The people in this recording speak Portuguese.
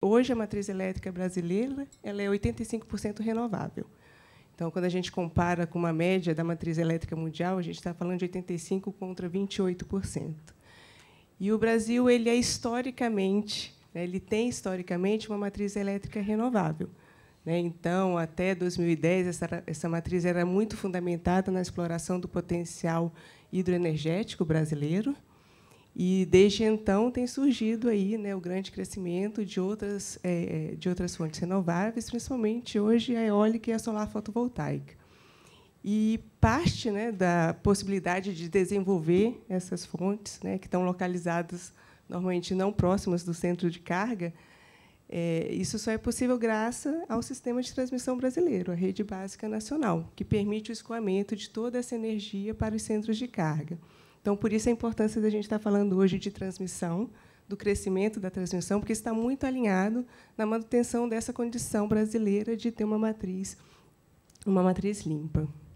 Hoje a matriz elétrica brasileira ela é 85% renovável. Então, quando a gente compara com uma média da matriz elétrica mundial, a gente está falando de 85 contra 28%. E o Brasil ele é historicamente, né, ele tem historicamente uma matriz elétrica renovável. Né? Então, até 2010 essa, essa matriz era muito fundamentada na exploração do potencial hidroenergético brasileiro. E desde então tem surgido aí né, o grande crescimento de outras, é, é, de outras fontes renováveis, principalmente hoje a eólica e a solar fotovoltaica. E parte né, da possibilidade de desenvolver essas fontes, né, que estão localizadas normalmente não próximas do centro de carga, é, isso só é possível graças ao sistema de transmissão brasileiro, a rede básica nacional, que permite o escoamento de toda essa energia para os centros de carga. Então, por isso a importância da gente estar falando hoje de transmissão, do crescimento da transmissão, porque está muito alinhado na manutenção dessa condição brasileira de ter uma matriz, uma matriz limpa.